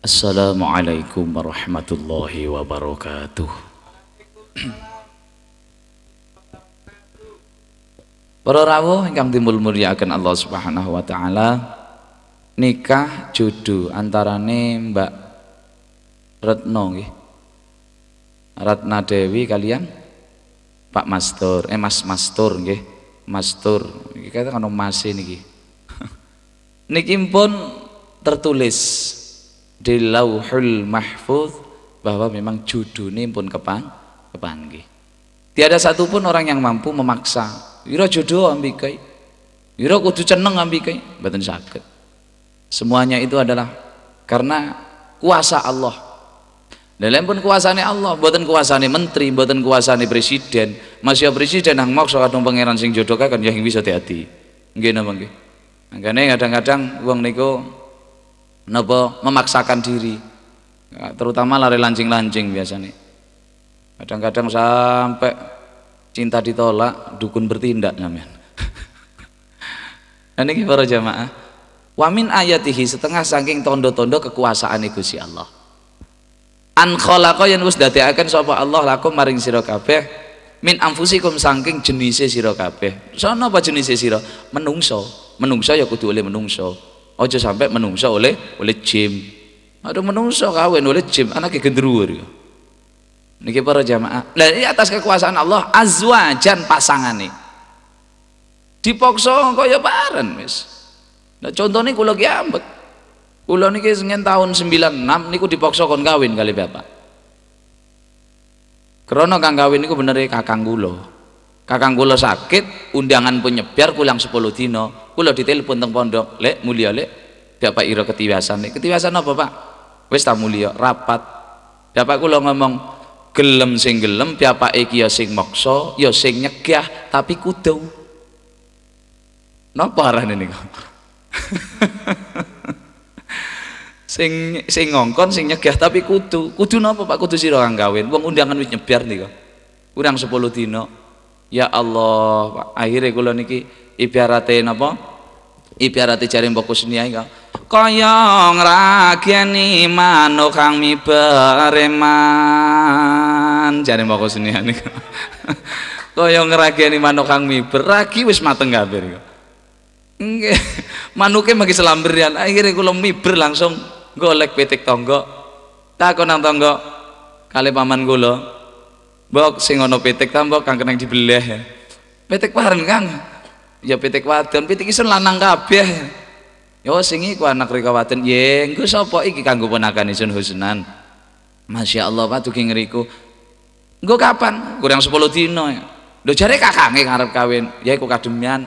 Assalamualaikum warahmatullahi wabarakatuh. Para rawuh ingkang timbul akan Allah Subhanahu wa taala nikah jodoh antarane Mbak Retno nggih. Ratna Dewi kalian Pak Mastur, eh Mas Mastur nggih. Mastur, iki kata ono Mas niki. niki pun tertulis di lauhul mahfuz bahwa memang judune pun kepang kepanggih tiada satupun orang yang mampu memaksa ira judul ambikai ira kudu ceneng ambikai mboten sakit semuanya itu adalah karena kuasa Allah dalam pun kuasane Allah buatan kuasane menteri buatan kuasane presiden masih ya presiden yang maksa kadung pangeran sing jodoh kan yang bisa hati-hati nggih napa nggih kadang-kadang uang niko Nopo memaksakan diri. Ya, terutama lari lancing-lancing biasa nih. Kadang-kadang sampai cinta ditolak, dukun bertindak namanya. Dan ini para jamaah. Wamin ayatihi setengah saking tondo-tondo kekuasaan Gusti Allah. An kholako yang us akan sopa Allah lakum maring siro kabeh min amfusikum saking jenise siro kabeh. Sono apa jenise siro Menungso. Menungso ya kudu oleh menungso aja sampai menungso oleh oleh jim ada menungso kawin oleh jim anaknya gendruwo ini para jamaah nah ini atas kekuasaan Allah azwajan pasangan nih dipaksa kaya paren mis nah contohnya kula ki ambek kalau niki sengen tahun 96 ini dipaksa kon kawin kali bapak karena kang kawin niku benernya kakang kula kakang kula sakit undangan penyebar kulang 10 dina kula ditelepon teng pondok lek mulia lek bapak ira ketiwasan lek ketiwasan apa pak wis ta mulia rapat bapak kula ngomong gelem sing gelem bapak iki ya sing maksa ya sing nyegah tapi kudu napa arane niku sing sing ngongkon sing nyegah tapi kudu kudu napa Pak kudu sira kang kawin wong undangan wis nyebar nika kurang 10 dino ya Allah akhirnya kula niki ibarate napa ibarate jare mbok Kusnia ya. iki kaya ngrageni manuk kang mibereman jare mbok Kusnia niku kaya ngrageni manuk kang miber ragi wis mateng kabeh niku nggih manuke magi selamberian akhirnya kula miber langsung golek petik tangga takon nang tonggo kali paman kula mbok sing ana pitik ta mbok kang keneng dibeleh. Ya. pitik paren kang ya pitik wadon pitik isun lanang kabeh ya sing iku anak rika wadon ye engko sapa iki kanggo ponakan isun husnan Masya Allah Pak Tuki ngeriku Engko kapan? Kurang 10 dino ya. Lho jare kakange ngarep kawin, ya iku kademian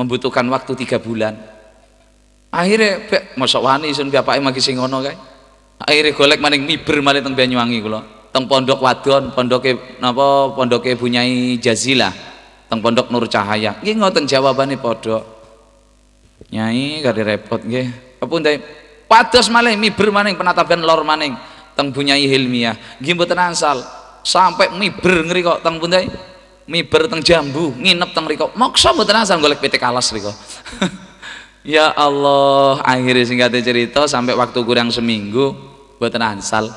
membutuhkan waktu 3 bulan. Akhirnya bek mosok wani isun bapake magi sing ngono kae. Akhirnya golek maning miber malih teng Banyuwangi kula teng pondok wadon pondoke napa pondoke bunyai jazila, teng pondok nur cahaya nggih ngoten jawabane padha nyai kare repot nggih kapundhai pados malih miber bermaning penatapan lor maning teng bunyai hilmiah nggih mboten nansal, sampai miber ngeri kok teng pundhai miber teng jambu nginep teng riko maksa mboten gue golek pitik alas riko ya Allah akhirnya singkatnya cerita sampai waktu kurang seminggu buat ansal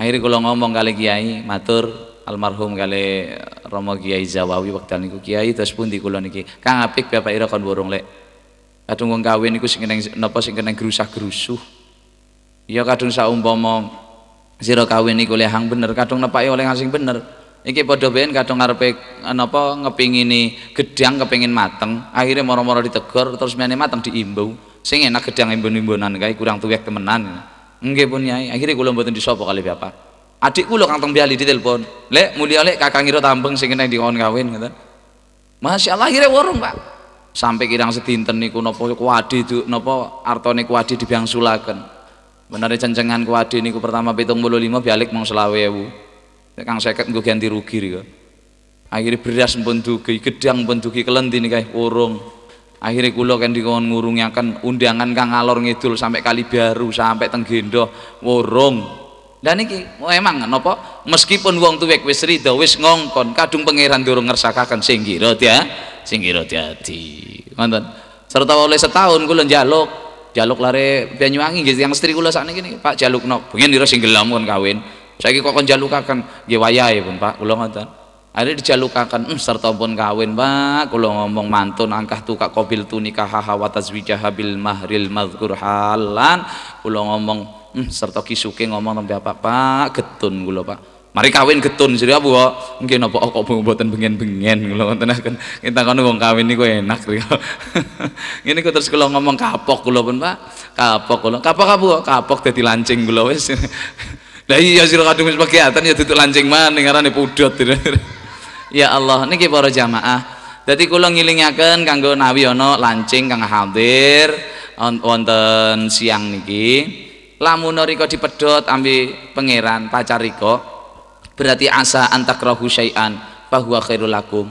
akhirnya kalau ngomong kali kiai matur almarhum kali Romo Kiai Zawawi waktu niku kiai terus pun di kula niki Kang Apik Bapak Ira kon borong lek kadung wong kawin niku sing keneng nopo sing keneng gerusah-gerusuh iya kadung saumpama siro kawin niku le hang bener kadung nepake ya oleh ngasing bener Iki padha ben kadung ngarepe eh, napa ngepingini gedang kepingin mateng, akhirnya moro-moro ditegor terus meni mateng diimbau. Sing enak gedang imbun-imbunan kaya kurang tuwek temenan nggih pun nyai gue kula mboten disapa kali bapak adik kula kang teng bali ditelepon lek mulya lek kakang ngira tambeng sing kena dikon kawin ngoten Masya Allah akhirnya warung pak sampai kirang sedinten niku napa kuadi itu napa artone kuadi benar bener cencengan kuwadi niku pertama pitung puluh lima bialik mau selawe kang seket gue ganti rugi ya akhirnya beras pun dugi gedang pun dugi kelenti nih kayak urung akhirnya kulo kan di kawan yang kan undangan kang alor ngidul sampai kali baru sampai tenggendo worong. dan oh emang nopo meskipun wong tuwek wis rida wis ngongkon kadung pangeran durung ngersakakan sing kira dia sing dia di mantan serta oleh setahun gue jaluk, jaluk lare Banyuwangi gitu yang istri kula sana ini Pak jaluk nopo Pengen sing singgilam kawin Saya kok kon jalukakan nggih ya pun Pak kula mantan ada dijalukakan hmm, serta pun kawin pak kalau ngomong mantun angkah tuh kak kobil tu nikah hawa tazwijaha bil mahril madhkur halan kalau ngomong hmm, serta kisuke ngomong sampai apa pak getun kalau pak mari kawin getun jadi apa kok mungkin apa oh, kok pembuatan bengen-bengen kalau ngoten kan kita kan ngomong kawin ini gue enak ini gue terus kalau ngomong kapok kalau pun pak kapok kalau kapok apa kok kapok jadi lancing kalau wes lah iya sira kadung wis kegiatan ya tutup lancing maning ngarane pudot. ya Allah niki para jamaah Dadi kula ngilingaken kanggo nawi ana lancing kang hadir wonten siang niki. Lamun di pedot, ambil pangeran pacar riko berarti asa antakrahu syai'an bahwa khairul lakum.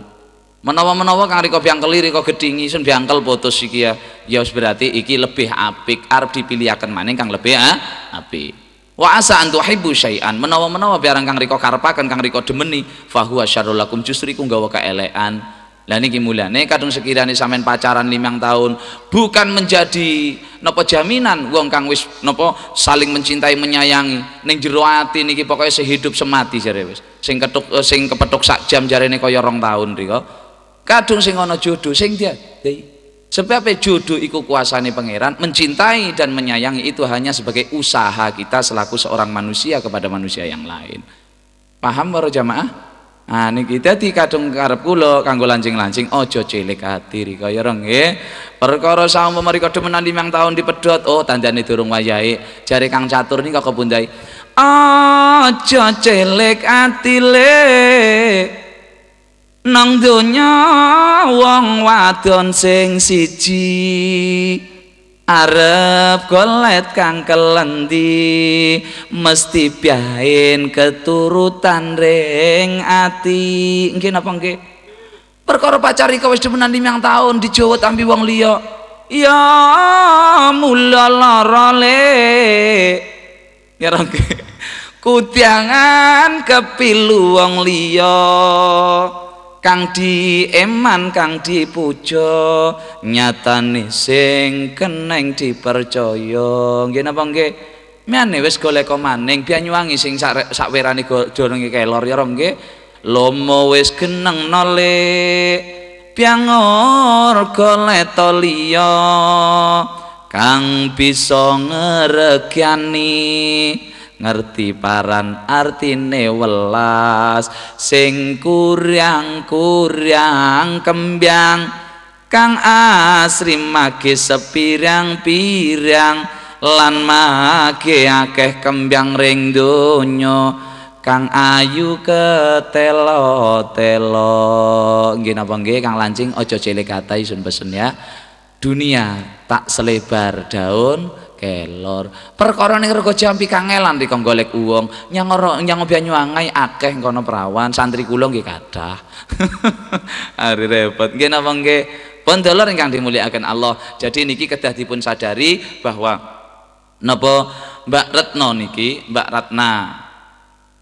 Menawa-menawa kang riko biangkeli rika gedingi, sun biangkel putus iki ya. Ya berarti iki lebih apik arep dipilihaken maning kang lebih ah, apik wa asa an tuhibbu syai'an menawa-menawa biar kang riko karepaken kang riko demeni fahuwa syarrul lakum justru iku nggawa kaelekan lah niki mulane kadung sekirane sampean pacaran limang tahun bukan menjadi nopo jaminan wong kang wis nopo saling mencintai menyayangi ning jero ati niki pokoke sehidup semati jare wis sing ketuk eh, sing kepethuk sak jam jarene kaya rong tahun riko kadung sing ana jodoh sing dia sebab jodoh iku kuasani pangeran mencintai dan menyayangi itu hanya sebagai usaha kita selaku seorang manusia kepada manusia yang lain paham baru jamaah Nah, ini kita kadung karep kulo kanggo lancing-lancing oh cilik ati ya rong ya Perkara sama mriko demenan lima tahun di pedot oh tanjani durung wajai jari Kang Catur ini kepundhai. ojo cilik hati le nang donya wong wadon sing siji arep golet kang kelendi mesti biain keturutan ring ati nggih napa nggih perkara pacari kowe wis demenan 5 tahun dijowot ambi wong liya ya mula lara le ya kudangan kepilu wong liya kang dieman kang dipuja nyatane sing keneng dipercaya nggih napa nggih miane wis goleko maning biyanyuwangi sing sakwerane sak dolenge kelor ya rong nggih lomo wis geneng nole piangor goleto liya kang bisa ngregyani ngerti paran artine welas sing kurang kurang kembang kang asri mage sepirang-pirang lan mage akeh kembyang ring donya kang ayu ketelo telo nggih napa nggih kang lancing aja cilik kata sun pesen ya dunia tak selebar daun kelor perkara ning rego jampi kangelan kang golek uwong nyang nyang banyu angai akeh kono perawan santri kula nggih kathah repot nggih napa nggih pun dolor ingkang dimuliakan Allah jadi niki kedah dipun sadari bahwa nopo Mbak Retno niki Mbak Ratna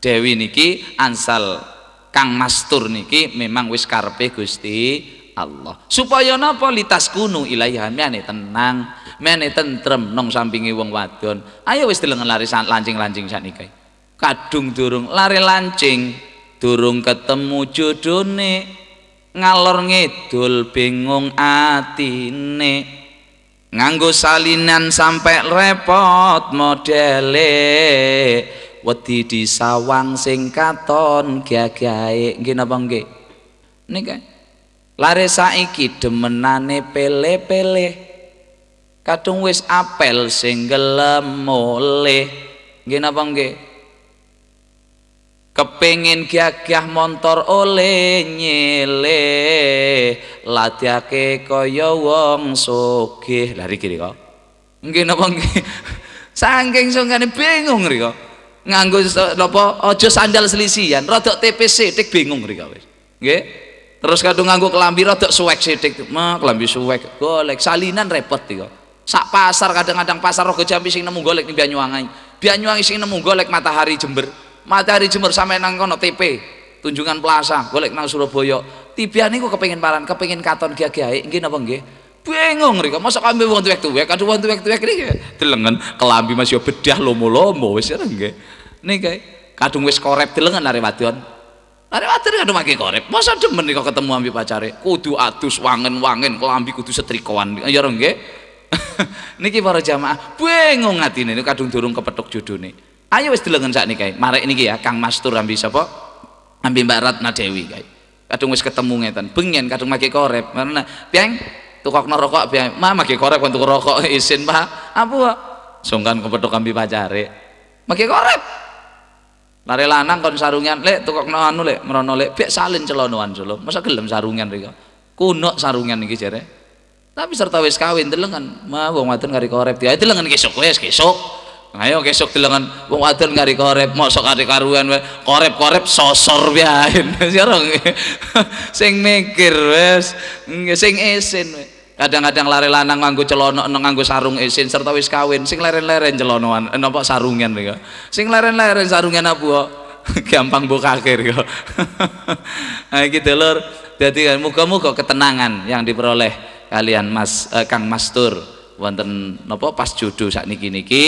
Dewi niki ansal Kang Mastur niki memang wis karpe Gusti Allah supaya napa litas kuno ilaiha mene tenang mene tentrem nong sampingi wong wadon ayo wis deleng lari lancing-lancing saniki kadung durung lari lancing durung ketemu jodone ngalor ngidul bingung atine nganggo salinan sampai repot modele wedi disawang sing katon gagae nggih napa nggih nika Lare saiki demenane pele-pele. Kadung wis apel sing gelem oleh. Nggih napa nggih? Kepengin giah montor oleh nyele. Latiake kaya wong sugih. Lari kiri kok. Nggih napa nggih? Saking sungkane bingung riko. Nganggo napa aja sandal selisian, rodok TPC tik bingung riko wis. Nggih? terus kadung nganggo kelambi rada suwek sithik mah kelambi suwek golek salinan repot iki sak pasar kadang-kadang pasar rogo jambi sing nemu golek nih Banyuwangi Banyuwangi sing nemu golek matahari jember matahari jember sampe nang kono TP tunjungan plaza golek nang Surabaya tibian niku kepengin paran kepengin katon giya-giyae nggih napa nggih bingung rika masa kami wong tuwek tuwek aduh wong tuwek tuwek niki delengen kelambi masih bedah lomo-lomo wis nih kayak kadung wes korep telengan dari wadon Arek water karo make korek. Masa demen kok ketemu ambil pacare? Kudu atus wangen-wangen kelambi kudu setrikoan. Eh, ya ke? nggih. niki para jamaah bengong bingung ini, kadung durung kepethuk nih. Ayo wis delengen sak niki. Marek niki ya Kang Mastur ambil siapa? Ambil Mbak Ratna Dewi kae. Kadung wis ketemu ngetan, Bengen kadung make korek. Mana piang tukokno rokok piang. Ma make korek untuk rokok isin, Pak. Apa? Sungkan kepetok ambil pacare. Make korek. Lare lanang kon sarungan lek tukokno anu lek merono lek biak salin celonoan solo. Masa gelem sarungan riko. Ya? Kuno sarungan iki jare. Tapi serta wis kawin delengan. Ma wong wadon kari korep. dia delengan kesuk wis kesuk. Ayo kesuk delengan wong wadon kari korep mosok kari karuan we. Korep-korep sosor biain. Sing mikir wis. Sing esen we kadang-kadang lari lanang nganggo celono, nganggo sarung isin serta wis kawin sing leren-leren celonoan eh, nopo sarungan nih sing leren-leren sarungan apa gampang buka niku nah gitu lur jadi kan muga-muga ketenangan yang diperoleh kalian Mas eh, Kang Mastur wonten nopo pas jodoh sak niki niki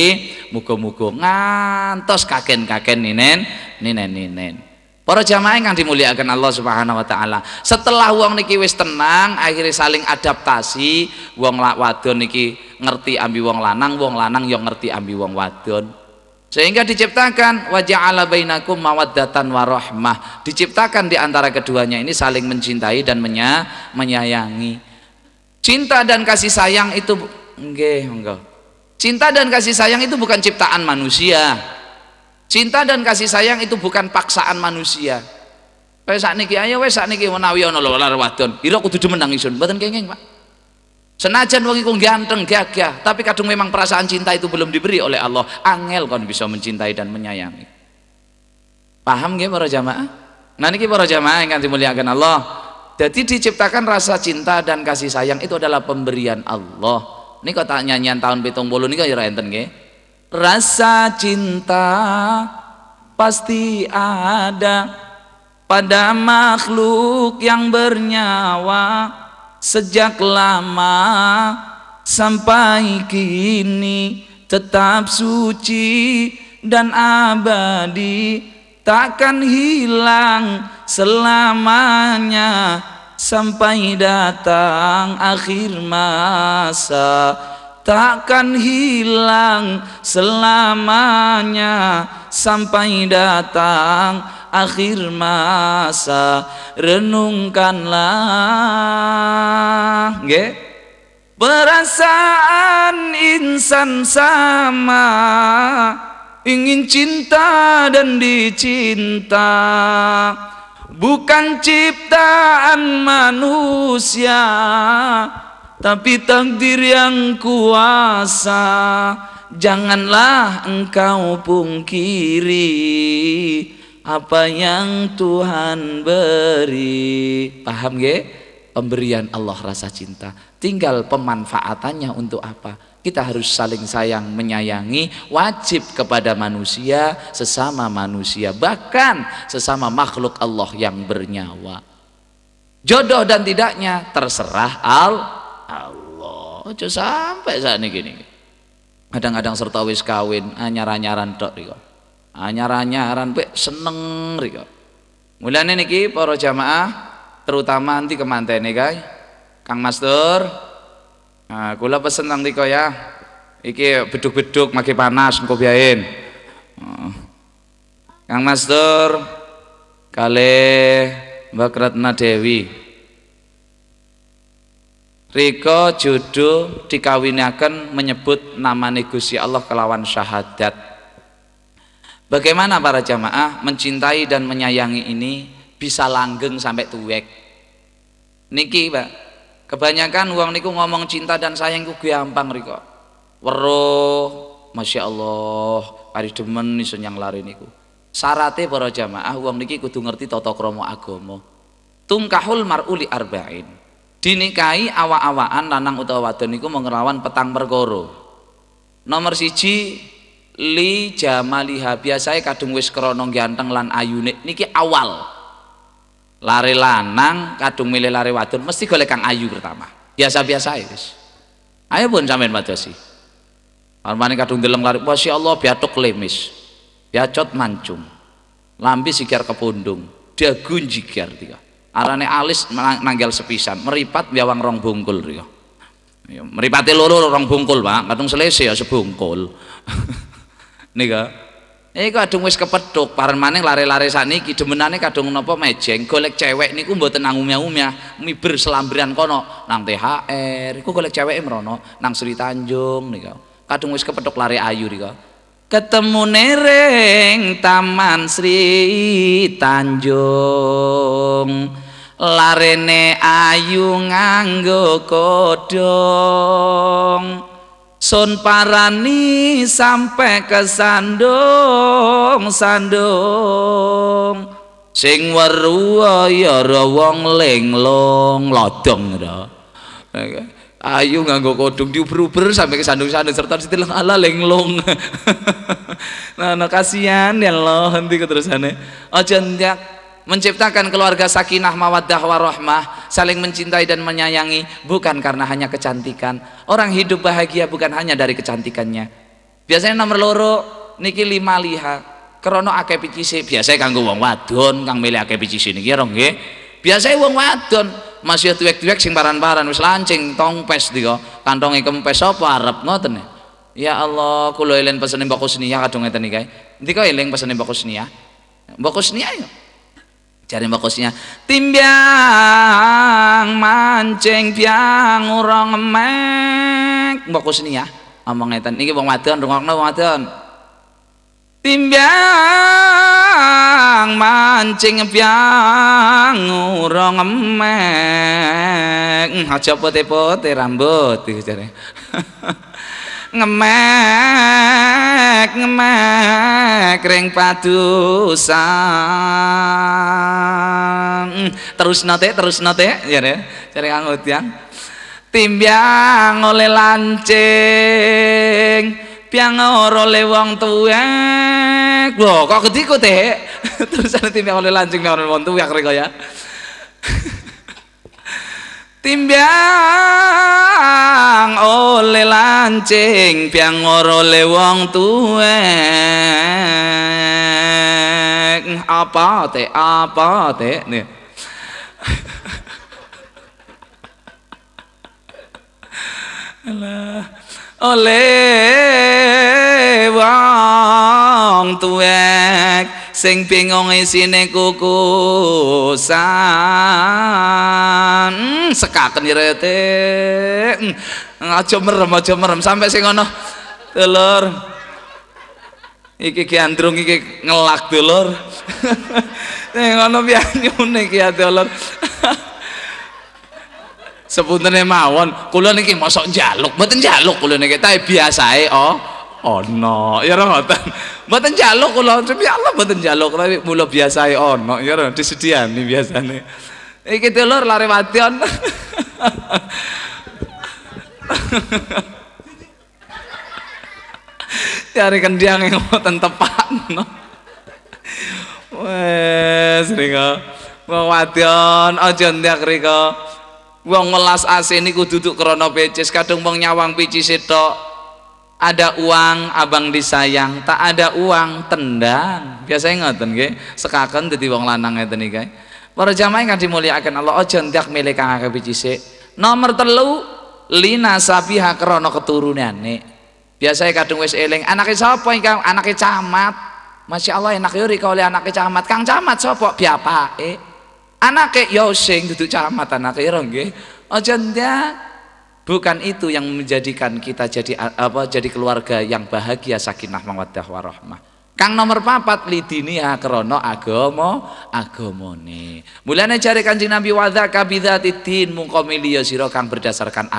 muga-muga ngantos kaken-kaken ninen ninen ninen Para jamaah yang dimuliakan Allah Subhanahu wa taala. Setelah wong niki wis tenang, akhirnya saling adaptasi, wong wadon niki ngerti ambi wong lanang, wong lanang yang ngerti ambi wong wadon. Sehingga diciptakan ala bainakum mawaddatan warahmah. Diciptakan di antara keduanya ini saling mencintai dan menya, menyayangi. Cinta dan kasih sayang itu nggih, Cinta dan kasih sayang itu bukan ciptaan manusia Cinta dan kasih sayang itu bukan paksaan manusia. Wes niki ayo wes niki menawi ana lho lar wadon. Ira kudu menang isun. Mboten kenging, Pak. Senajan wong iku ganteng gagah, tapi kadung memang perasaan cinta itu belum diberi oleh Allah. Angel kon bisa mencintai dan menyayangi. Paham nggih para jamaah? Nah niki para jamaah ingkang dimuliakan Allah. Jadi diciptakan rasa cinta dan kasih sayang itu adalah pemberian Allah. Ini kata nyanyian tahun pitung bolu ini kok ya enten nggih. Rasa cinta pasti ada pada makhluk yang bernyawa sejak lama sampai kini tetap suci dan abadi takkan hilang selamanya sampai datang akhir masa takkan hilang selamanya sampai datang akhir masa renungkanlah okay? Perasaan insan sama Ingin cinta dan dicinta Bukan ciptaan manusia tapi takdir yang kuasa janganlah engkau pungkiri apa yang Tuhan beri paham gak? pemberian Allah rasa cinta tinggal pemanfaatannya untuk apa kita harus saling sayang menyayangi wajib kepada manusia sesama manusia bahkan sesama makhluk Allah yang bernyawa jodoh dan tidaknya terserah Allah Allah aja sampai saat ini gini kadang-kadang serta wis kawin anyar-anyaran tok riko anyar-anyaran pek seneng riko mulane niki para jamaah terutama nanti nih guys Kang Master, nah, kula pesen nang riko ya iki beduk-beduk makin panas engko biayain Kang Master, kali Mbak Ratna Dewi Riko jodoh dikawinakan menyebut nama negusi Allah kelawan syahadat. Bagaimana para jamaah mencintai dan menyayangi ini bisa langgeng sampai tuwek. Niki pak, kebanyakan uang niku ngomong cinta dan sayang ku gampang riko. Weruh, masya Allah, hari demen nih yang lari niku. Sarate para jamaah uang niki kudu ngerti toto kromo agomo Tungkahul mar'uli arba'in dinikahi awak-awakan lanang utawa wadon niku petang perkara. nomor siji li jamaliha biasanya kadung wis krana ganteng lan ayune niki awal lari lanang kadung milih lari wadon mesti golek kang ayu pertama biasa-biasa wis ayo pun sampean madosi Armane kadung delem lari Masya Allah biatuk lemis biacot mancung lambi sikir kepundung dagun jikir tiga arane alis nanggal sepisan meripat biawang rong bungkul riyo iya, meripati loro rong bungkul pak kadung selesai ya sebungkul nih Iku kadung wis paran maning lari-lari lare saniki demenane kadung nopo mejeng golek cewek niku tenang tenang umia mie miber selambrian kono nang THR, ku golek cewek merono nang Sri Tanjung nika. Kadung wis kepeduk lari ayu nih ketemu nereng taman Sri Tanjung larene ayu nganggo kodong sun parani sampe ke sandung sandung sing weru ya wong linglung lodong ra okay. ayu nganggo kodong diuber-uber sampai ke sandung-sandung serta tilang ala lenglong nah, nah kasihan ya Allah nanti keterusannya aja ndak menciptakan keluarga sakinah mawaddah warahmah saling mencintai dan menyayangi bukan karena hanya kecantikan orang hidup bahagia bukan hanya dari kecantikannya biasanya nomor loro niki lima liha krono akeh picise biasanya kanggo wong wadon kang milih akai pici niki ya biasanya wong wadon masih tuwek-tuwek sing paran-paran wis lancing tongpes kantong kantonge pes apa arep ngoten ya, ya Allah kula eling pesene Mbak Kusnia kadung ngeten guys, ndika eling pesene Mbak Kusnia Mbak Kusnia ya cari Mbak Kusnia timbyang mancing biang ora emek, Mbak Kusnia omong ngeten iki wong wadon rungokno wong wadon timbang mancing piang ngurong ngemek hmm, aja putih-putih rambut jare ngemek ngemek ring padusan terus nate terus nate jare cari kang yang timbang oleh lancing piang ora oleh wong tuwa Wah, kok gedikut teh? Terus ada tim ana timbang lanjing nang wonten ya ya tim yang oleh lancing ya. yang oleh wong tua apa teh apa teh nih Alah oleh wong tuwek sing bingung isine kukusan hmm, sekaken irete ya, hmm, aja merem aja merem sampe sing ana dulur iki ki andrung iki ngelak dulur sing ana pianyune ya dulur sebutannya mawon kula niki mosok jaluk, mboten jaluk kula niki biasa eh oh oh no, ya mboten mboten jaluk kulon tapi ya Allah mboten jaluk tapi mulu biasa eh oh, ya nih biasane iki telur lari matian cari kendiang yang mboten tepat no. wes riko wong wadon ojo ndak kriko wong ngelas AC ini ku duduk krono pecis kadung wong nyawang picis itu ada uang abang disayang tak ada uang tendang biasanya ngoten nggih sekaken dadi wong lanang ngeten iki para jamaah nggak dimuliakan Allah aja ndak milik kang akeh dhisik nomor telu lina sabiha krana keturunane biasanya kadung wis eling anake sapa ingkang anaknya camat Masya Allah enak yuri ya kau oleh anaknya camat Kang camat sopok biapa eh. Anak ke ya sing duduk camat anake anak ya, nggih aja bukan itu yang menjadikan kita jadi apa jadi keluarga yang bahagia sakinah mawaddah warahmah kang nomor papat lidinia krono agomo agomone mulane cari kanjeng nabi wadha titin mungkomilio ya siro kang berdasarkan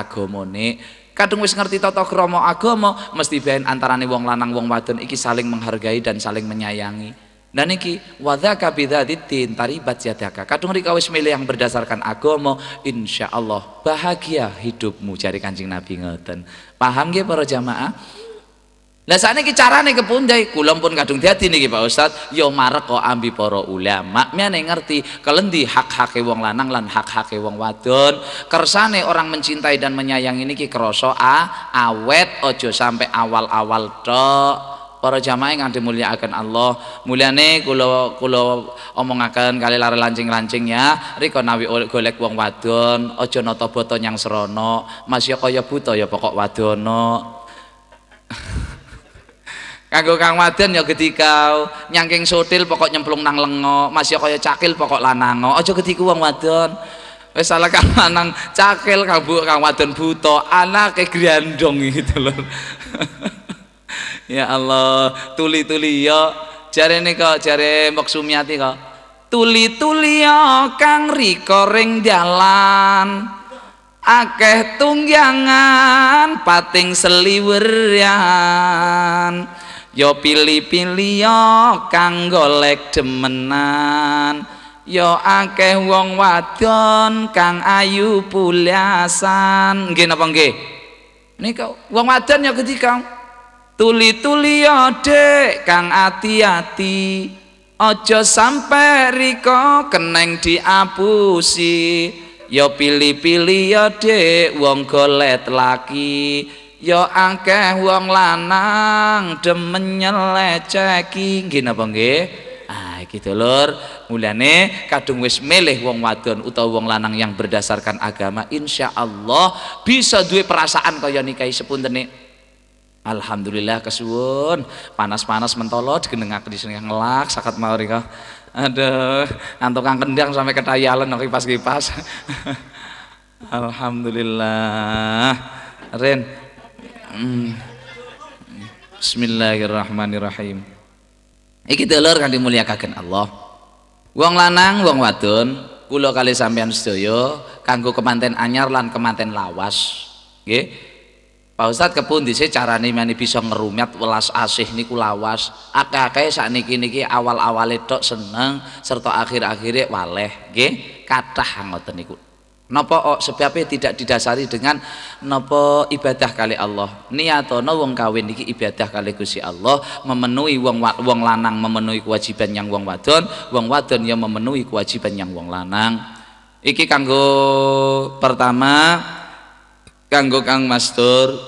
nih. kadung wis ngerti toto kromo agomo, mesti ben antarane wong lanang wong wadon iki saling menghargai dan saling menyayangi Nah niki wadzaka bidzatiddin taribat jadaka. Kadung rika wis milih yang berdasarkan agama, insyaallah bahagia hidupmu cari kancing Nabi ngoten. Paham nggih para jamaah? Nah Lah sakniki carane kepundhai, kula pun kadung dadi nih, Pak Ustaz, yo ya marek kok ambi para ulama. Miane ngerti kelendi hak-hake wong lanang lan hak-hake wong wadon. Kersane orang mencintai dan menyayangi niki krasa ah, awet ojo sampai awal-awal tok para jamaah yang akan Allah muliane kulo omong akan kali lari lancing-lancing ya riko nawi golek wong wadon Ojo noto boto yang serono masih ya kaya buta ya pokok wadono kanggo kang wadon ya ketika nyangking sotil pokok nyemplung nang lengo masih ya koyo cakil pokok lanango Ojo ketiku wong wadon Wes salah kang lanang cakil kang bu kang wadon buta grandong gitu loh ya Allah tuli-tuli ya cari kok jare Mbok Sumiati kok tuli-tuli ya kang rika ring dalan akeh tunggangan pating seliweran Yo ya pilih-pilih ya kang golek demenan Yo ya akeh wong wadon kang ayu pulasan nggih napa nggih nika wong wadon ya ketika Tuli-tuli dek kang ati-ati Ojo sampe riko keneng diapusi Ya pilih-pilih ya dek wong golet laki Ya angkeh wong lanang demen nyeleceki gini apa nggih? Ah gitu lor mulane kadung wis milih wong wadon utawa wong lanang yang berdasarkan agama insya Allah bisa duwe perasaan kaya nikahi sepuntene Alhamdulillah kesuwun panas-panas mentolo digenengaken di sini ngelak sakat mau rika aduh antuk kang kendang sampai ketayalan kipas-kipas Alhamdulillah Ren hmm. Bismillahirrahmanirrahim Iki telur kan dimuliakan Allah Wong lanang wong wadon Kulo kali sampean studio kanggo kemanten anyar lan kemanten lawas gih. Pak Ustadz kepun cara nih mani bisa ngerumet welas asih nih kulawas akak kayak saat niki awal awalnya dok seneng serta akhir akhirnya waleh, g Kathah ngoten niku. nopo oh, sebabnya tidak didasari dengan nopo ibadah kali Allah. atau wong kawin niki ibadah kali kusi Allah, memenuhi wong wong lanang memenuhi kewajiban yang wong wadon, wong wadon yang memenuhi kewajiban yang wong lanang. Iki kanggo pertama kanggo Kang Mastur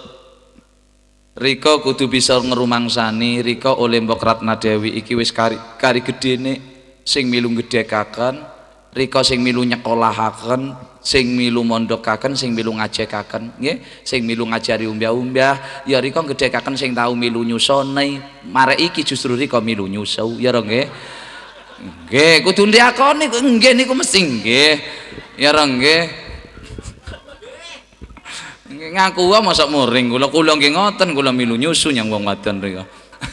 Riko kudu bisa ngerumangsani Riko oleh Mbok Ratna Dewi iki wis kari, kari nih, sing milu gedekaken Riko sing milu nyekolahaken sing milu mondokaken sing milu ngajekaken nggih sing milu ngajari umbia-umbia. ya Riko gedekaken sing tau milu nyusone mare iki justru Riko milu nyusau ya nggih nggih kudu ndakoni nggih niku mesti nggih ya nggih ngaku wae masak muring kula kula nggih ngoten kula milu nyusu yang wong wadon riyo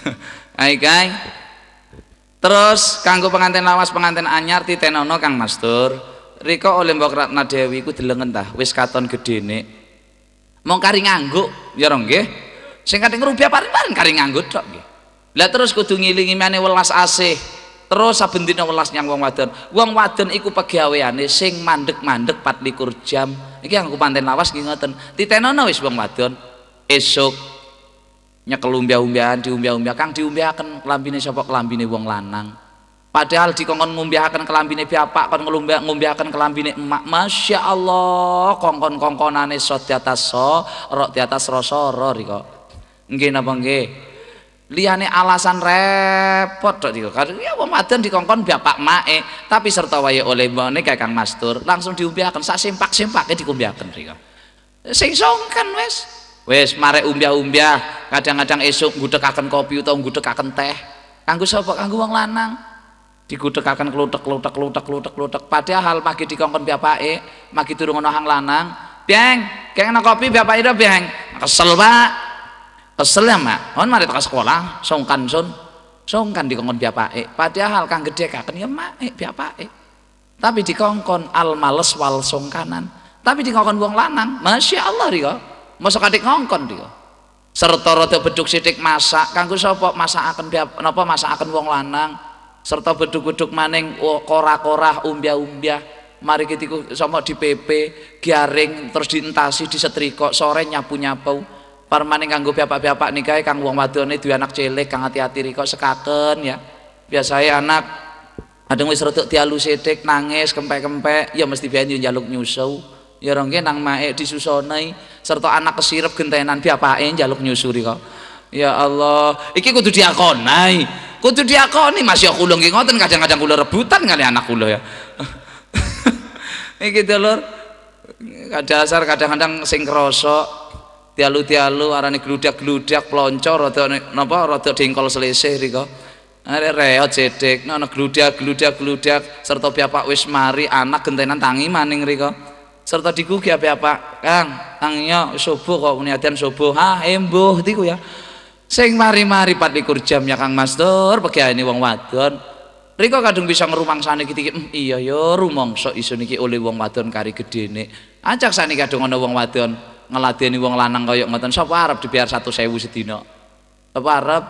ae kae terus kanggo pengantin lawas pengantin anyar titenono Kang Mastur riko oleh Mbok Ratna Dewi ku delengen tah wis katon gedene mong kari ngangguk ya rong nggih sing kating rupiah paring-paring kari ngangguk tok nggih lah terus kudu ngilingi meneh welas asih terus saben dina welas nyang wong wadon wong wadon iku pegaweane sing mandek-mandek 24 jam iki aku panten lawas nggih ngoten titenono wis wong wadon esuk nyekel umbah di diumbah-umbah kang diumbahkan kelambine sapa kelambine wong lanang padahal dikongkon ngumbahkan kelambine bapak kon ngelumbah ngumbahkan kelambine emak Masya Allah kongkon-kongkonane so di atas so rok di atas rosoro riko nggih napa nggih liane alasan repot tok dikon ya di kongkon biar pak mae tapi serta ya oleh kayak kang Mastur langsung diumbiakan sak sempak-sempake dikumbiaken rika sing songkan wes wis marek umbiah-umbiah kadang-kadang esuk akan kopi utawa akan teh kanggo sapa kanggo wong lanang digudekaken keludek keludek keludek keludek, klutek padahal pagi dikongkon e, pagi turun ngono hang lanang beng kene kopi pak ira biang kesel pak kesel ya mak on mari ke sekolah songkan sun songkan dikongkon biapake padahal kang gede kaken ya mak eh, biapake tapi dikongkon al males wal songkanan tapi di kongkon wong lanang masya Allah rio masuk adik ngongkon dia. serta roda beduk sidik masak kanggo sapa nopo masak akan wong lanang serta beduk-beduk maning korah-korah umbia-umbia mari kita sama di PP garing terus di disetrika sore nyapu-nyapu permane kanggo bapak nih nikahe kang wong wadone duwe anak cilik kang hati-hati riko sekaken ya. Biasanya anak ada wis rodok tialu sithik nangis kempek-kempek ya mesti biyen njaluk nyusu. Ya rongge nang mae disusone serta anak kesirep gentenan bapake njaluk nyusu riko Ya Allah, iki kudu diakonai. Kudu diakoni Mas aku ya kula nggih ngoten kadang-kadang kula rebutan kali anak kula ya. iki lur. Kadasar kadang-kadang sing krasa tialu-tialu arane gludak-gludak peloncor rotok napa rotok dengkol selisih riko ada reot cedek nana gludak-gludak-gludak serta Pak wis mari anak gentenan tangi maning riko, serta digugi Pak Kang tanginya subuh kok niatan subuh ha embuh eh, tiku ya sing mari-mari 24 jam ya Kang pegi ini wong wadon Riko kadung bisa ngerumang sana gitu, mm, iya yo iya, rumong so isu niki oleh wong wadon kari gede nih, Acak sani kadung ono wong wadon ngeladeni wong lanang kaya ngoten sapa arep dibayar sewu sedina sapa arep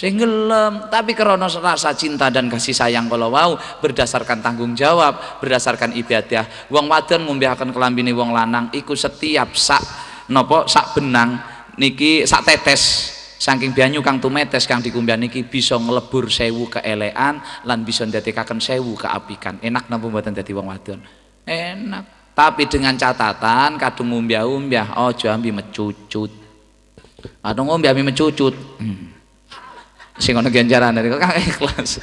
sing ngelem tapi karena rasa cinta dan kasih sayang kalau wau berdasarkan tanggung jawab berdasarkan ibadah wong wadon ngombehaken kelambine wong lanang iku setiap sak nopo sak benang niki sak tetes saking banyu kang tumetes kang dikumbah niki bisa ngelebur sewu keelean lan bisa ndadekaken sewu keapikan enak napa mboten dadi wong wadon enak tapi dengan catatan kadung umbiah umbiah oh, jambi mecucut kadung umbiah ambi mecucut hmm. sing ono ganjaran dari kang ikhlas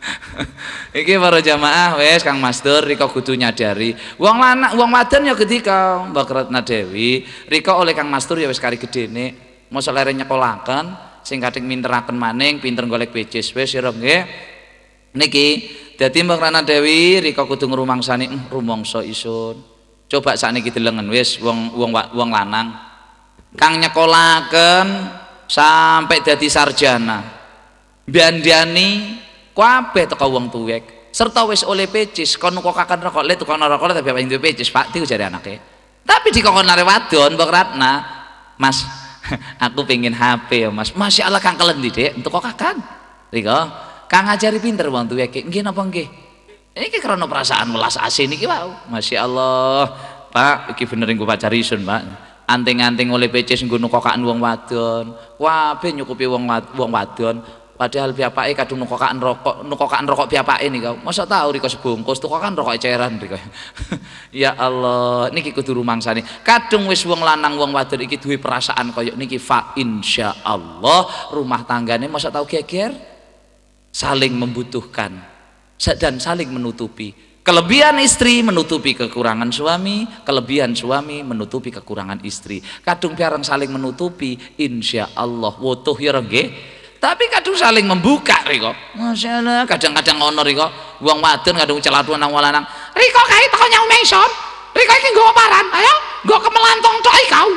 iki para jamaah wes kang master riko kudu nyadari wong lanak wong wadon ya ketika mbak Ratna Dewi riko oleh kang master ya wes kari gedene mau lere nyekolaken sing kadung minterakan maning pinter golek bejes wes sira ya niki dadi Mbok Rana Dewi rika kudu ngrumangsani hm, so isun coba kita lengan wes wong wong wong lanang kang nyekolaken sampai dadi sarjana biandiani kabeh teko wong tuwek serta wes oleh pecis kon kakan rokok le tukang rokok tapi apa duwe pecis Pak Tiu jadi anaknya tapi dikongkon lare wadon Mbok Ratna Mas aku pingin HP ya Mas masih Allah kang di dek untuk kakan Riko Kang ajari pinter wong tuwa iki. Nggih napa nggih? Iki karena perasaan welas asih niki wae. Masya Allah. Pak, iki bener engko pacari isun, Pak. Anting-anting oleh pecis nggo nukokan wong wadon. Wabe nyukupi wong wong wadon. Padahal piapake kadung nukokan rokok, nukokan rokok piapake kau masa tau riko sebungkus tukokan rokok eceran riko. ya Allah, niki kudu rumangsane. Kadung wis wong lanang wong wadon iki duwe perasaan koyok niki fa insyaallah rumah tanggane masa tau geger saling membutuhkan dan saling menutupi. Kelebihan istri menutupi kekurangan suami, kelebihan suami menutupi kekurangan istri. Kadung piaran saling menutupi, insya Allah wotoh ya tapi kadung saling membuka riko masya Allah kadang-kadang ngono riko buang wadun kadung celatuan nang walanang riko kayak tau nyau meson riko ini gue paran ayo gue kemelantong coy kau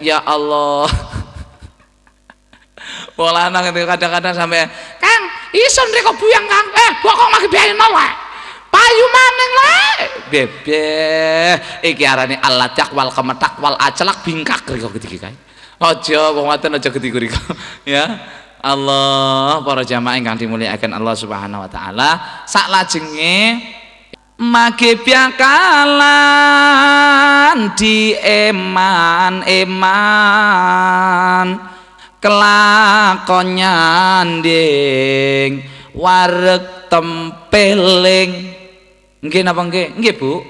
ya Allah wong lanang itu kadang-kadang sampai Kang, iso mereka buyang Kang. Eh, kok kok lagi biarin nol Payu maning lah. Bebe, iki arane alat takwal kemetak wal acelak bingkak riko ketiga kae. Ojo, wong waten aja ketiga riko. ya. Allah para jamaah yang dimuliakan Allah Subhanahu wa taala lajengi mage piakalan di eman eman Kelakonya nyanding warek tempeling nggih napa nggih nggih Bu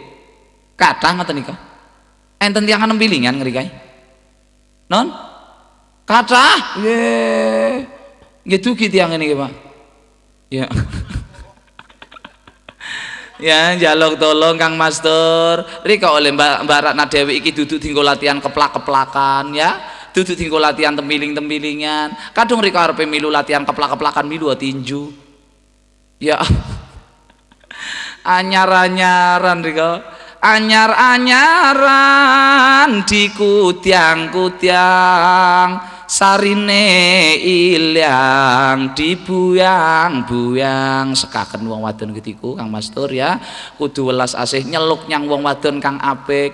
kathah ngoten nika enten tiyang bilingan pilingan ngriki non kata nggih nggih dugi tiyang niki Pak ya ya jaluk tolong Kang Master rika oleh Mbak Mbak Ratna Dewi iki duduk dinggo latihan keplak-keplakan ya duduk tinggu latihan temiling temilingan kadung mereka harus milu latihan keplak-keplakan milu ya tinju ya anyar-anyaran rika ya. anyar-anyaran di kutiang-kutiang sarine ilang dibuyang-buyang sekaken wong wadon ketiku Kang Mastur ya kudu welas asih nyeluk nyang wong wadon kang apik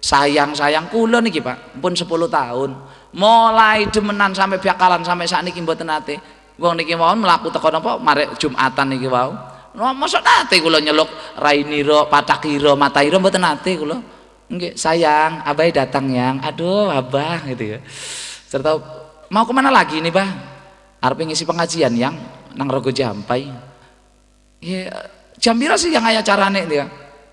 sayang-sayang kula niki Pak pun 10 tahun mulai demenan sampai biakalan sampai saat niki mboten nate wong niki mawon mlaku teko napa marek Jumatan niki wau no, masuk nate kula nyeluk Rainiro Patakiro Matairo mboten nate kula nggih sayang abai datang yang aduh abah gitu ya serta mau ke mana lagi nih bah arep ngisi pengajian yang nang rogo jampai ya jam sih yang ayah carane dia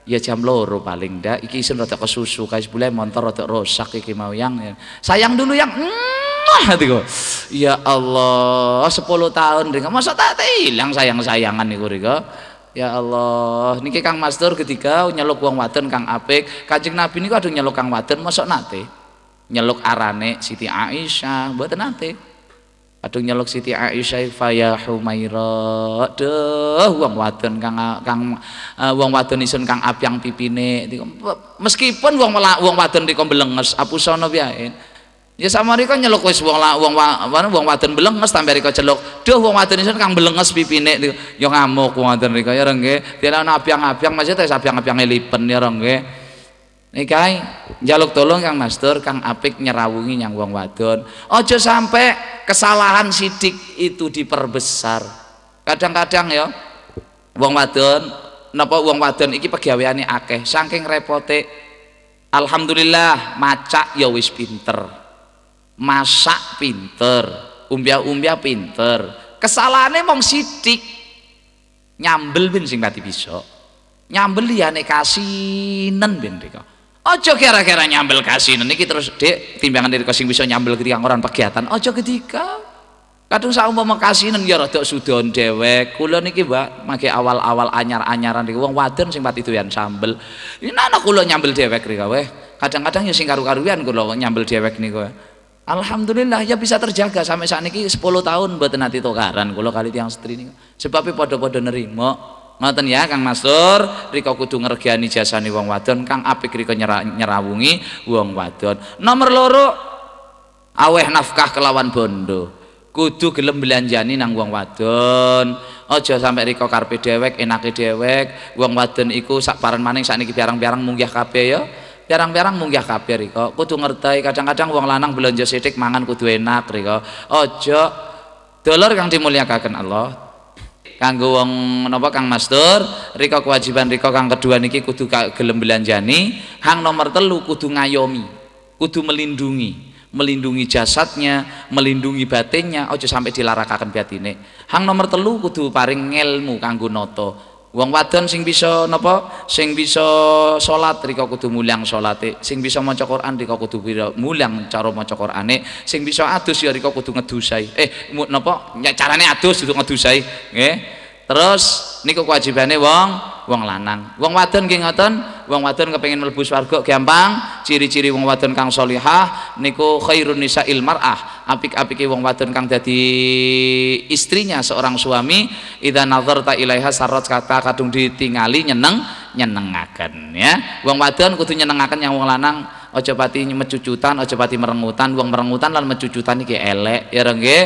ya jam loro paling ndak iki isin rada kesusu guys boleh motor rada rusak iki mau yang ya. sayang dulu yang mm, hatiku ya Allah 10 tahun dengan masa tak hilang sayang-sayangan niku rika Ya Allah, niki Kang Mastur ketika nyeluk wong waten Kang Apik, Kanjeng Nabi niku kadung nyeluk Kang waten mosok nate. Nyeluk arane Siti Aisyah, mboten nate. Aduh nyeluk Siti Aisyah faya Humaira. Duh, wong wadon kang kang uh, wong wadon isun kang abyang pipine. Meskipun wong wong wadon riko belenges apusana piye. Ya sama riko nyeluk wis wong la, wong wong wadon belenges tambah riko celuk. Duh wong wadon isun kang belenges pipine. yo ngamuk wong wadon riko ya rengge. Dia ana apyang-apyang maksudnya abyang abyang lipen ya rengge. Nikai, Jaluk tolong Kang Master Kang Apik nyerawungi yang wong wadon ojo sampai kesalahan sidik itu diperbesar kadang-kadang ya wong wadon napa wong wadon iki pegaweane akeh saking repote alhamdulillah macak ya wis pinter masak pinter umbia-umbia pinter kesalahannya mong sidik nyambel bin sing tadi bisa nyambel liyane kasinen ben rika Ojo kira-kira nyambel kasih niki terus dek timbangan dari kasing bisa nyambel ketika orang pegiatan. Ojo ketika kadung sak umpama kasinan ya rada sudon dewek kulo niki Mbak mage awal-awal anyar-anyaran di uang wadon sing pati yang sambel ini anak kulo nyambel dewek rika weh kadang-kadang ya sing karu-karuan kulo nyambel dewek niku Alhamdulillah ya bisa terjaga sampai saat ini sepuluh tahun buat nanti tokaran kalau kali tiang setri ini sebabnya e pada pada nerima. Ngoten ya Kang Mastur, rika kudu ngergani jasane wong wadon, kang apik rika nyerawungi wong wadon. Nomor loro aweh nafkah kelawan bondo. Kudu gelem belanjani nang wong wadon. Ojo sampai rika karpe dewek enake dewek Wong wadon iku sak paran maning niki biarang-biarang munggah kabeh ya. biarang biarang munggah kabeh rika. Kudu ngerti kadang-kadang wong lanang belanja sithik mangan kudu enak rika. Ojo dolar kang dimulyakaken Allah kanggo wong napa Kang Master, rika kewajiban rika kang kedua niki kudu gelem belanjani hang nomor telu kudu ngayomi kudu melindungi melindungi jasadnya melindungi batinnya ojo sampai dilarakakan batine hang nomor telu kudu paring ngelmu kanggo noto Wong wadon sing bisa napa? Sing bisa salat rika kudu mulyang salate, sing bisa maca Quran rika kudu mulyang cara maca Qurane, sing bisa adus ya rika kudu ngedusai. Eh napa? Carane adus kudu ngedusai, nggih. Terus niku kewajibane wong wong lanang. Wong wadon nggih ngoten, wong wadon kepengin mlebu swarga gampang ciri-ciri wong wadon kang solihah niku khairun nisa ilmarah apik-apike wong wadon kang dadi istrinya seorang suami idza nazarta ilaiha sarat kata kadung ditingali nyeneng nyenengaken ya wong wadon kudu nyenengaken yang wong lanang aja pati mecucutan aja pati merengutan wong merengutan lan mecucutan iki elek ya nggih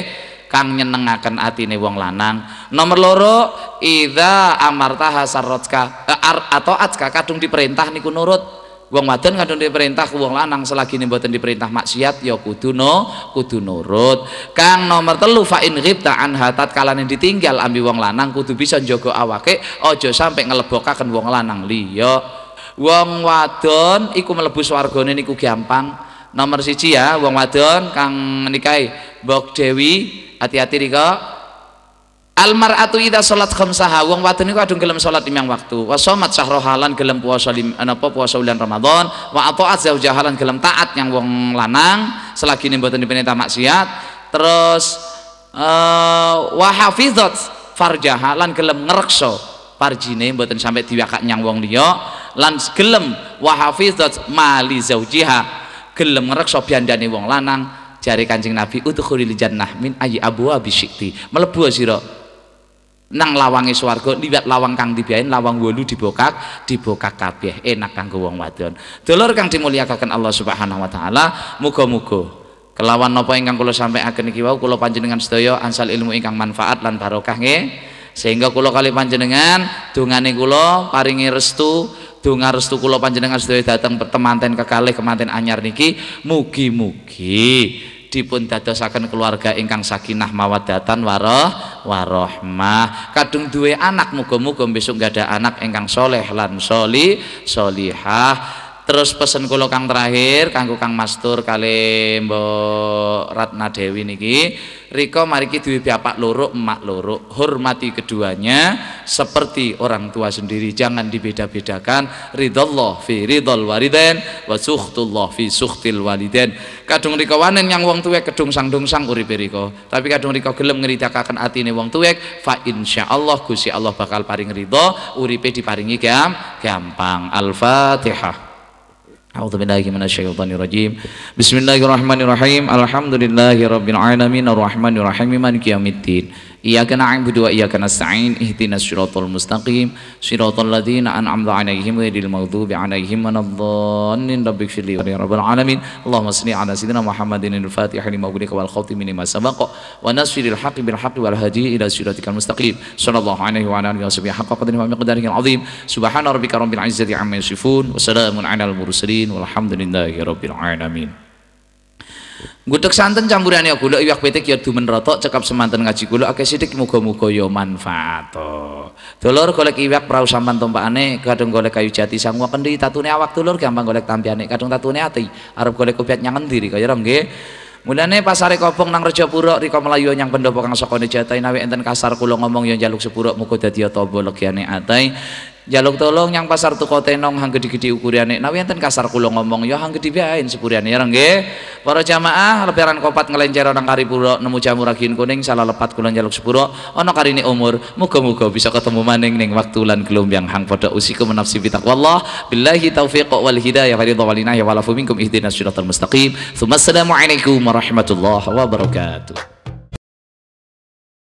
kang nyenengaken atine wong lanang nomor loro idza amartaha sarrotka eh, atau atska kadung diperintah niku nurut wong wadon kadung diperintah ku wong lanang selagi ini mboten diperintah maksiat ya kudu no kudu nurut kang nomor telu fa in ghibta an hatat kalane ditinggal ambi wong lanang kudu bisa njogo awake aja sampe ngelebokaken wong lanang liya wong wadon iku mlebu swargane niku gampang nomor siji ya wong wadon kang nikai bok Dewi hati-hati riko atu ida sholat khamsaha wong wadon niku kadung gelem sholat limang waktu wa somat sahrohalan gelem puasa lim, apa puasa bulan Ramadan wa atoat zaujahalan gelem taat yang wong lanang selagi ini mboten dipenita maksiat terus uh, wa hafizat farjahalan gelem ngerekso parjine mboten sampai diwakak nyang wong liya lan gelem wa hafizat mali zaujiha gelem ngerekso biandane wong lanang jari kancing nabi udkhulil jannah min ayi abwa bisikti melebu siro nang lawange swarga liwat lawang kang dibiayain lawang wulu dibokak dibokak kabeh enak kanggo wong wadon dulur kang dimuliakan Allah Subhanahu wa taala muga-muga kelawan nopo ingkang kulo sampai iki wau kulo panjenengan setyo ansal ilmu ingkang manfaat lan barokah nge sehingga kulo kali panjenengan dungane kulo paringi restu dunga restu kulo panjenengan sedaya datang pertemanten kekalih kemanten anyar niki mugi-mugi dipun dadosaken keluarga ingkang sakinah mawadatan waroh warohmah kadung duwe anak muga-muga besok gak ada anak ingkang soleh lan soli solihah Terus pesen kula kang terakhir kanggo Kang Mastur kali Mbok Ratna Dewi niki, Riko mariki duwe bapak loro, emak loro. Hormati keduanya seperti orang tua sendiri, jangan dibeda-bedakan. Ridallah fi ridal waliden wa sukhtullah fi sukhtil waliden. Kadung Riko wanen yang wong tuwek kadung sang dung sang uripe Riko. Tapi kadung riko gelem ngritakaken atine wong tuwek, fa insyaallah Gusti Allah bakal paring ridho, uripe diparingi gampang. Al-Fatihah. A'udzu billahi minasyaitonir rajim. Bismillahirrahmanirrahim. Alhamdulillahi rabbil alamin arrahmanirrahim maliki yaumiddin. إياك نعبد وإياك نستعين اهدنا الصراط المستقيم صراط الذين أنعمت عليهم غير المغضوب عليهم ولا الضالين رب اغفر لي ولي رب العالمين اللهم صل على سيدنا محمد الفاتح لما أغلق والخاتم لما سبق ونصر الحق بالحق والهدي إلى صراطك المستقيم صلى الله عليه وعلى آله وصحبه حق قدره ومقداره العظيم سبحان ربك رب العزة عما يصفون وسلام على المرسلين والحمد لله رب العالمين Gudeg santen ya gula iwak petik ya dumen rotok cekap semanten ngaji gula akeh sidik muga-muga ya manfaat kolek Dulur golek iwak prau sampan tompakane kadung golek kayu jati sangwa kendi tatune awak dulur gampang golek tampiane kadung tatune ati arep golek kopiat nyang endi kaya nggih. Mulane pasare kopong nang puro riko Melayu nyang pendopo kang sokone Jatai nawe enten kasar kulong ngomong yang jaluk sepuruk muga dadi tamba legiane atai jaluk tolong yang pasar kotenong hang gede-gede ukuriane nawi enten kasar kulo ngomong yo ya, hang gede biain sepuriane ya ge para jamaah lebaran kopat ngelencer orang kari karipuro nemu jamu ragin kuning salah lepat kulo jaluk sepuro kari ini umur muka muka bisa ketemu maning neng waktu lan gelombang hang pada usiku menafsi Wallah, billahi taufiq wal hidayah wa ridha walina wa lafu minkum ihdinas siratal mustaqim thumma assalamu alaikum warahmatullahi wabarakatuh